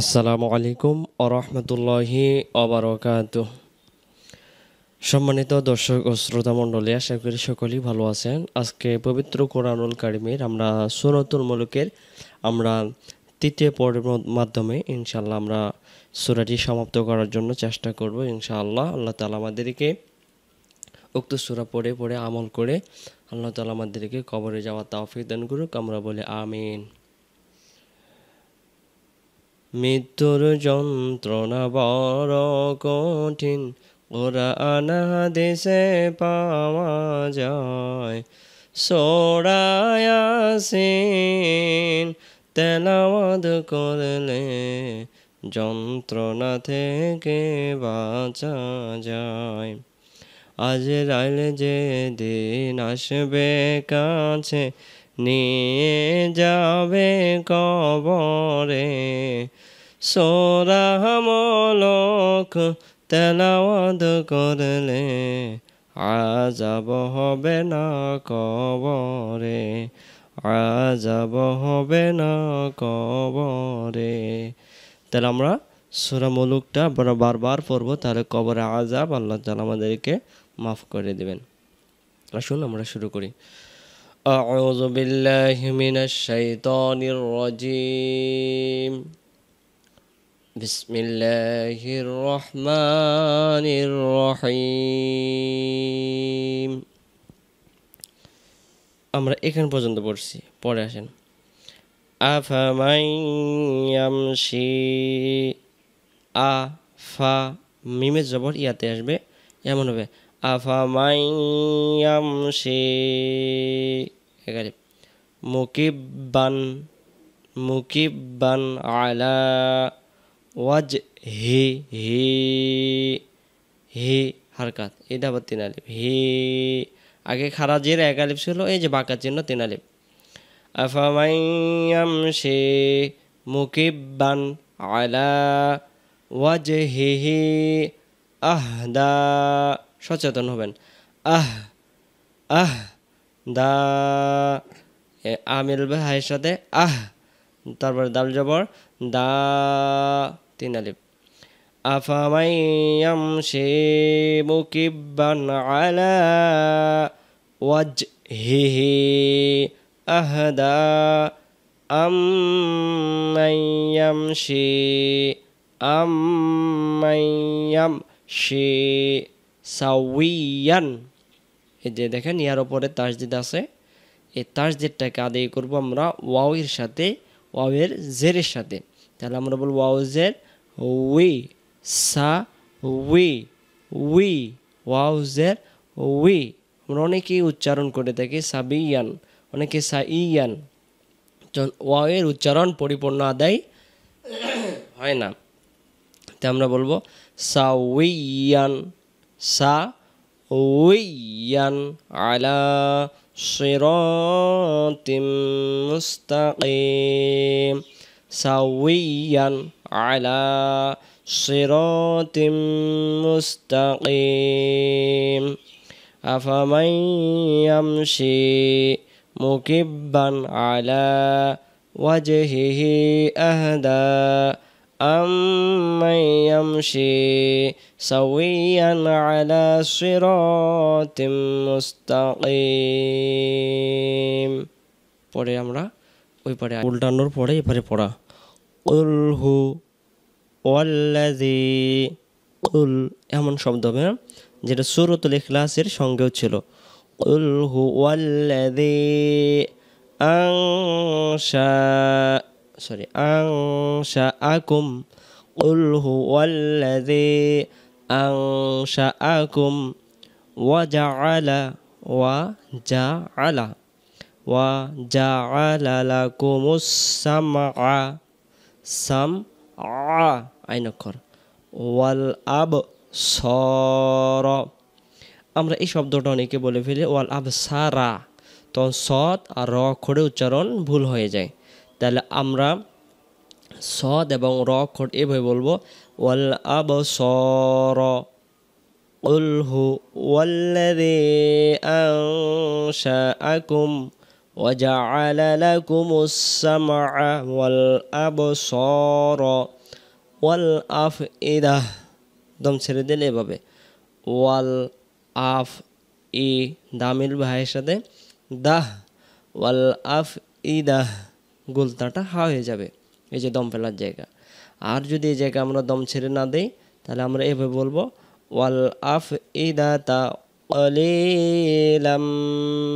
আসসালামু আলাইকুম আরহামতুল্লাহি অবরকাত সম্মানিত দর্শক ও মণ্ডলী আশা করি সকলেই ভালো আছেন আজকে পবিত্র কোরআনুল কারিমের আমরা সুরতুল মুলুকের আমরা তৃতীয় পর্বের মাধ্যমে ইনশাল্লাহ আমরা সুরাটি সমাপ্ত করার জন্য চেষ্টা করব ইনশাআল্লাহ আল্লাহ তালা আমাদেরকে উক্ত সুরা পড়ে পড়ে আমল করে আল্লাহ তালা আমাদেরকে কবরে যাওয়া তাওফিক দান করুক আমরা বলে আমিন মৃত্যুর যন্ত্রণা বড় কঠিন ওরা দেশে পাওয়া যায় সোড়ায়াসিন তেলাওয়াদ করলে যন্ত্রণা থেকে বাঁচা যায় আজ রাইলে যে দিন আসবে কাছে নিয়ে যাবে কবরে সোরাহ মলক তেলাওয়াত করলে আজাব হবে না কবরে আজাব হবে না কবরে তাহলে আমরা সোরা মুলুকটা বড় বারবার পড়বো তাহলে কবরে আজাব আল্লাহ তালা আমাদেরকে মাফ করে দেবেন আসুন আমরা শুরু করি أعوذ بالله من الشيطان الرجيم بسم الله الرحمن الرحيم আমরা এখান পর্যন্ত পড়ছি পরে আসেন আফামাইয়ামশি আ ফা মিমের জবর ইয়াতে আসবে এমন হবে আফামাইয়ামশি এখানে মুকিব্বান মুকিব্বান আলা ওয়াজ হে হে হে হারকাত এটা আবার তিন হে আগে খারাজের এক আলিফ ছিল এই যে বাঁকা চিহ্ন তিনালিপ আলিফ আফামাইয়াম সে মুকিব্বান আলা ওয়াজ হে হে দা সচেতন হবেন আহ আহ দা আমিল ভাইয়ের সাথে আহ তারপর দাল জবর দা তিন আলিফ মুকিবান আলা ওয়াজ হে وجهه আহদা আম সে আম সে সাউইয়ান এই যে দেখেন ইয়ার ওপরে তাসজিদ আছে এই তাসজিদটাকে আদায় করব আমরা ওয়াওয়ের সাথে ওয়াওয়ের জেরের সাথে তাহলে আমরা বলবো ওয়াউ জের উই সা উই উই ওয়াউজের উই আমরা অনেকেই উচ্চারণ করে থাকি সাবিয়ান অনেকে সা ইয়ান ওয়াওয়ের উচ্চারণ পরিপূর্ণ আদায় হয় না তে আমরা বলবো সাউইয়ান সা উইয়ান আলা সিরাতিম মুস্তাকিম সাউইয়ান على صراط مستقيم أفمن يمشي مكبا على وجهه أهدى أمن يمشي سويا على صراط مستقيم পরে আমরা ওই পারে উল্টানোর পরে এপারে পড়া কুল হু ওয়াল্লাজি কুল এমন শব্দ হবে হ্যাঁ? যেটা সুরতুল ইখলাসের সঙ্গেও ছিল কুল হু ওয়াল্লাজি আংশা সরি আংশা আকুম কুল হু ওয়াল্লাজি আংশা আকুম ওয়া যা আলা ওয়া যা আলা ওয়া জা আলা লাকুমুস সামআ সাম আ আইন অক্ষর ওয়াল আব সর আমরা এই শব্দটা অনেকে বলে ফেলি ওয়াল আব সারা তখন সৎ আর র অক্ষরে উচ্চারণ ভুল হয়ে যায় তাহলে আমরা সৎ এবং র অক্ষর এভাবে বলবো ওয়াল আব সর উল হু والذي আকুম وجعل لكم السمع والأبصار والأفئدة দম ছেড়ে দিলে এভাবে ওয়াল আফ ই দামিল ভাইয়ের সাথে দাহ ওয়াল আফ ই দাহ গুলতাটা হা হয়ে যাবে এই যে দম ফেলার জায়গা আর যদি এই জায়গা আমরা দম ছেড়ে না দেই তাহলে আমরা এভাবে বলবো ওয়াল আফ ইদাতা قليلا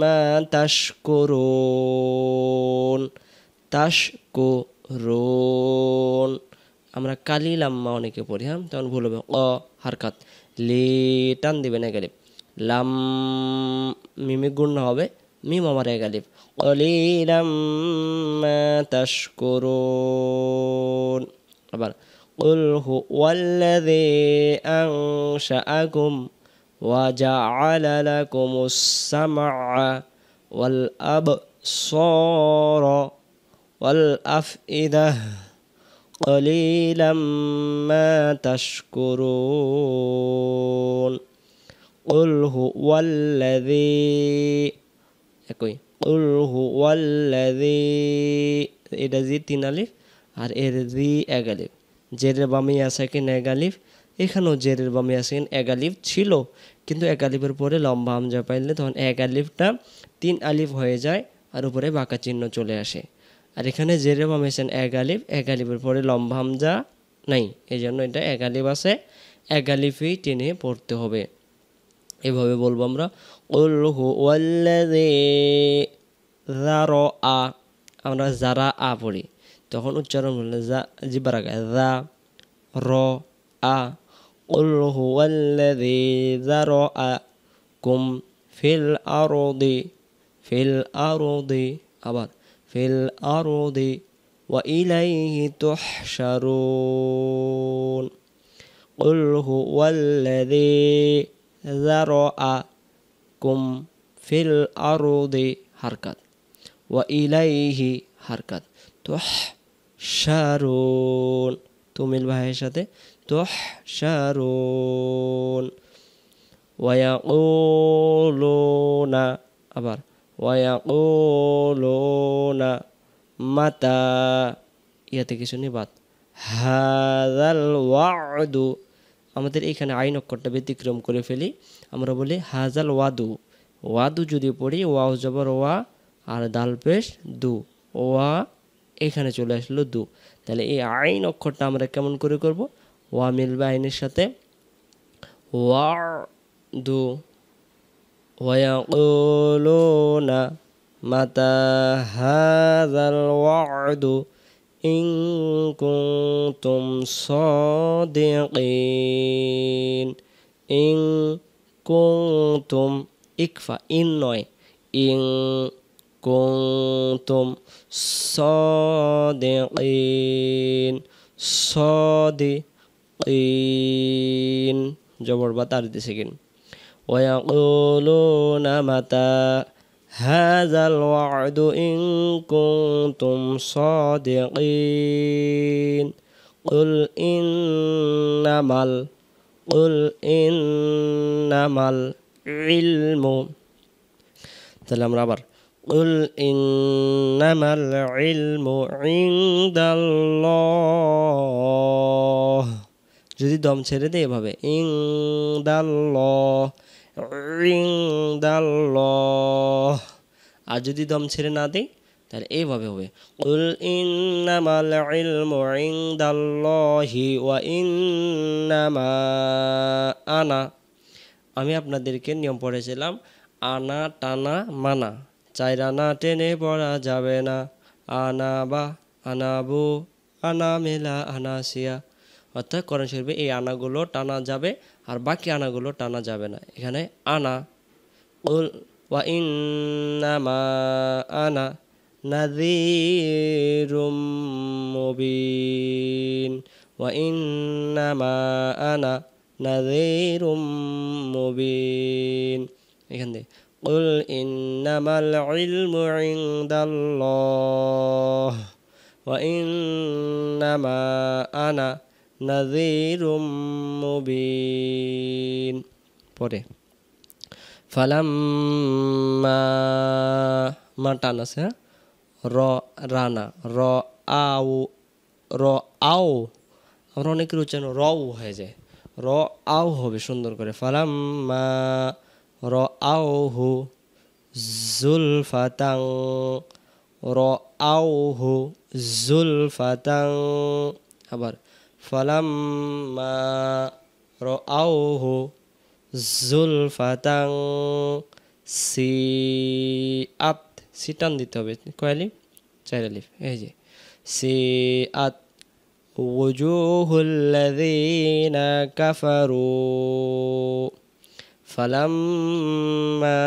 ما تشكرون تشكرون আমরা কালি লাম্মা অনেকে পড়ি হ্যাঁ তখন ভুল হবে অ হারকাত লি টান দিবে না গালিব লাম মিমি গুণ হবে মিম আমার এক গালিব অলি তাস আবার আবার হু هو الذي أنشأكم وجعل لكم السمع والأبصار والأفئدة قليلا ما تشكرون قل هو الذي قل هو الذي إذا زيتنا تين ألف আর এর রি এক আলিফ জের বামে আছে কি এক এখানেও জেরের বামে আসেন এক আলিফ ছিল কিন্তু এক আলিফের পরে লম্বা আমজা পাইলে তখন এক আলিফটা তিন আলিফ হয়ে যায় আর উপরে বাঁকা চিহ্ন চলে আসে আর এখানে জেরে বামে আসেন এক আলিফ এক আলিফের পরে লম্বা আমজা নাই এই জন্য এটা এক আলিফ আছে এক টেনে পড়তে হবে এভাবে বলবো আমরা আ আমরা জারা আ পড়ি তখন উচ্চারণ হলে জা জিবারাগা রা র আ قل هو الذي ذرأكم في الأرض في الأرض أبر في الأرض وإليه تحشرون قل هو الذي ذرأكم في الأرض حركة وإليه حركة تحشرون তুমিল ভাইয়ের সাথে তোহ শারুন না আবার ওয়া ও লো না মাতা ইয়াতে কিছু নেই বাদ হাজাল ওয়াদু আমাদের এখানে আইন অক্ষরটা ব্যতিক্রম করে ফেলি আমরা বলি হাজাল ওয়াদু ওয়াদু যদি পড়ি ওয়া জবর ওয়া আর দালপেশ পেশ দু ওয়া এখানে চলে আসলো দু তাহলে এই আইন অক্ষরটা আমরা কেমন করে করব ওয়া মিলবে আইনের সাথে ওয়া দু ويقولون متى هذا الوعد إن كنتم صادقين ইং كنتم إكفى ইন নয় ইং كنتم صادقين صادقين جبر بطار دي سكين ويقولون متى هذا الوعد إن كنتم صادقين قل إنما قل إنما العلم তাহলে আমরা আবার قل إنما العلم عند الله যদি দম ছেড়ে দেয় এভাবে ইংদাল্লাহ ইংদাল্লাহ আর যদি দম ছেড়ে না দেই তাহলে এইভাবে হবে উল ইন কুল ইন্নামাল ইলমু হি ওয়া ইন নামা আনা আমি আপনাদেরকে নিয়ম পড়েছিলাম আনা টানা মানা চাইরা না টেনে পড়া যাবে না আনা বা আনাবু আনা মেলা আনাসিয়া অর্থাৎ করণ শিল্পে এই আনাগুলো টানা যাবে আর বাকি আনাগুলো টানা যাবে না এখানে আনা ওয়া ইন্নামা আনা নাদিরুম মুবিন ওয়া ইন্নামা আনা নাদিরুম মুবিন এখান থেকে قل إنما العلم عند الله وإنما أنا نذير مبين পরে ফালাম্মা মা টান আছে হ্যাঁ? র রানা র আও র আও আমরা অনেকের উচ্চারণ র হয়ে যায় র আও হবে সুন্দর করে ফালাম্মা ra'auhu zulfatang ra'auhu zulfatang kabar falamma ra'auhu zulfatang si at sitan dite hobe koyali chair alif eh je si at wujuhul ladzina kafaru فلما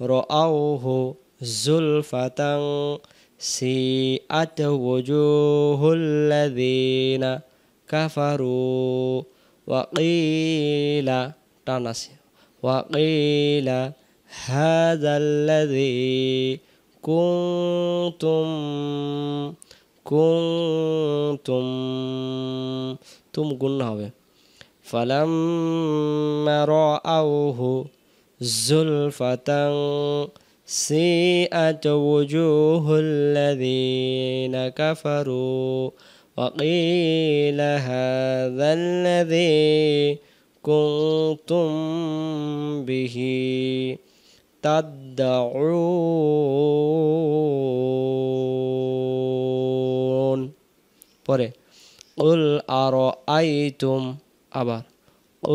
رأوه زلفة سيئت وجوه الذين كفروا وقيل وقيل هذا الذي كنتم كنتم تم قلنا فلما رأوه زلفة سيئت وجوه الذين كفروا وقيل هذا الذي كنتم به تدعون قل أرأيتم আবার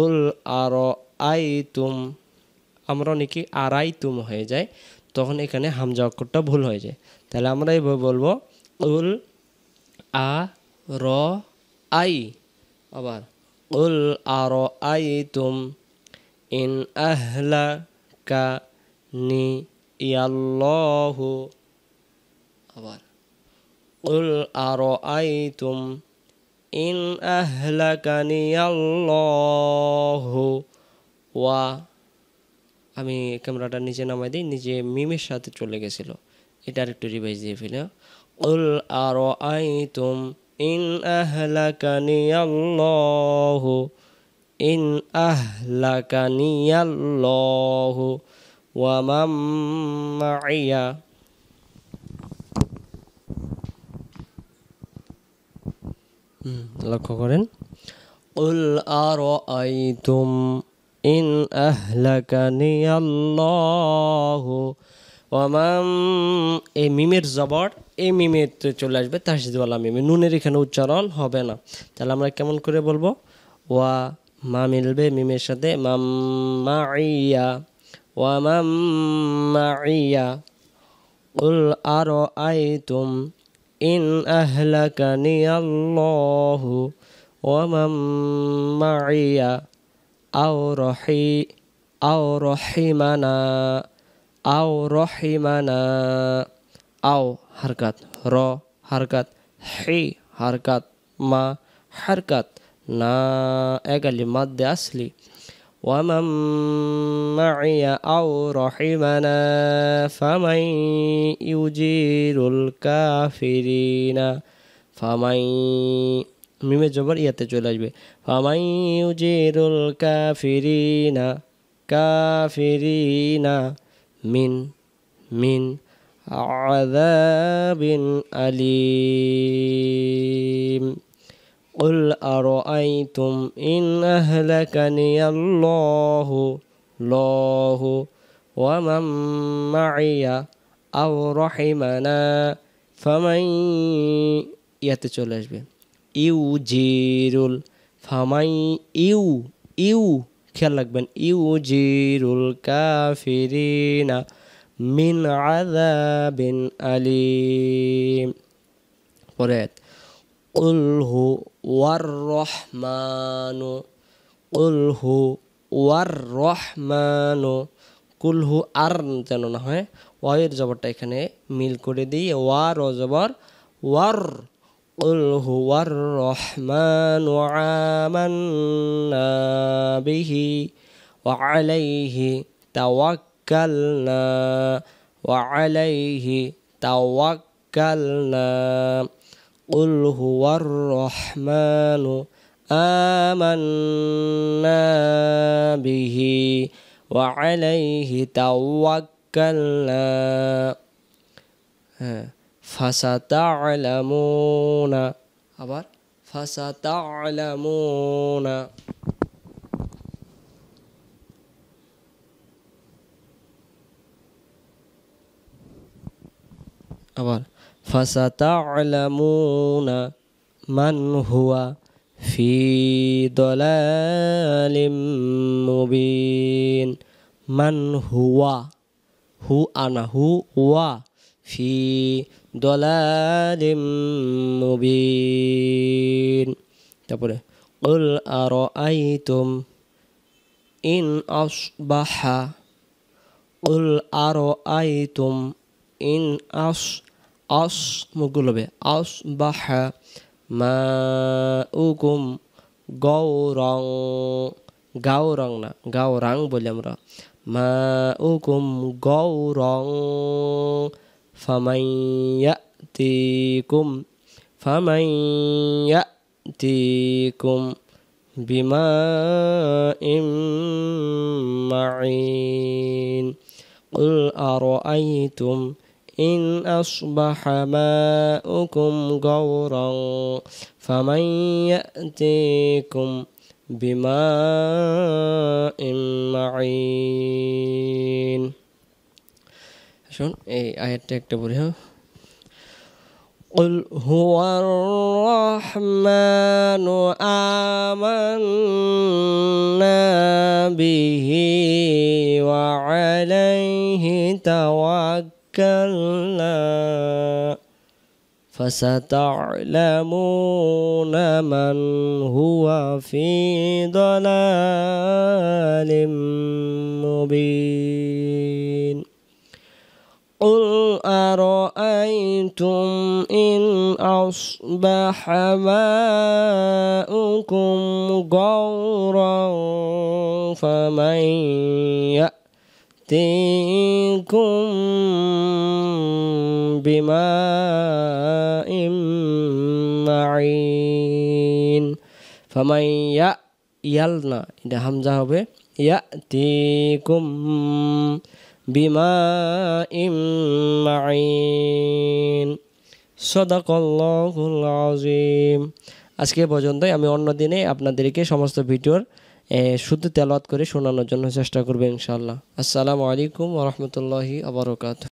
উল আর আই তুম আমরা নাকি আরাই তুম হয়ে যায় তখন এখানে হামজা অক্ষরটা ভুল হয়ে যায় তাহলে আমরা এইভাবে বলবো উল আ র আই আবার উল আর আই তুম ইন আহলা কা নি ইয়াল্লাহু আবার উল আর আই তুম ইন আহলাকানি আল্লাহ ওয়া আমি ক্যামেরাটা নিচে নামাই দিই নিজে মিমের সাথে চলে গেছিল এটা একটু রিভাইজ দিয়ে ফেলে হ্যাঁ। উল আর আই তুম ইন আহলাকানি আল্লাহ ইন আহলাকানি আল্লাহ ওয়া মাম লক্ষ্য করেন قل أرأيتم إن أهلكني الله ওয়ামাম এই মিমের জবর এই মিমে চলে আসবে তাহসিদওয়ালা মিমে নুনের এখানে উচ্চারণ হবে না তাহলে আমরা কেমন করে বলবো ওয়া মা মিলবে মিমের সাথে মাম মা ইয়া ওয়া মাম মা ইয়া উল আর আই তুম إن أهلكني الله ومن معي أو رحي أو رحمنا أو رحمنا أو حركات رو حركات حي حركات ما حركات نا اقل مادة أصلي ومن معي أو رحمنا فمن يجير الكافرين فمن جبر يتجول فمن يجير الكافرين كافرين من من عذاب أليم قل أرأيتم إن أهلكني الله الله ومن معي أو رحمنا فمن يتجول أجبه إيو جيرول فمن إيو إيو كلك بن إيو جيرول الكافرين من عذاب أليم قل هو ওয়ার রহমানো কুলহু ওয়ার রহমানো কুলহু আর যেন না হয় ওয়ের জবরটা এখানে মিল করে দিই ওয়ার ও জবর ওয়ার قل هو الرحمن آمنا به وعليه توكلنا وعليه توكلنا قل هو الرحمن آمنا به وعليه توكلنا فستعلمون فستعلمون আবার فستعلمون من هو في ضلال مبين من هو هو أنا هو في ضلال مبين قل أرأيتم إن أصبح قل أرأيتم إن أصبح as mugulabe as baha ma ukum gaurang gaurang na gaurang bo amra ma ukum gaurang famai ya tikum famai ya tikum bima imma'in qul araaitum إن أصبح ماؤكم غورا فمن يأتيكم بماء معين شون اي আয়াতটা একটা قل هو الرحمن آمنا به وعليه توكل كلا فستعلمون من هو في ضلال مبين قل أرأيتم إن أصبح ماؤكم غورا فمن يأ تأتيكم بماء معين فمن يأيلنا إذا همزة হবে يأتيكم بماء معين صدق الله العظيم আজকে পর্যন্তই আমি অন্য দিনে আপনাদেরকে সমস্ত ভিডিওর শুদ্ধ তেলাওয়াত করে শোনানোর জন্য চেষ্টা করবে ইনশাল্লাহ আসসালামু আলাইকুম ওরহমতুল্লাহি আবরকাত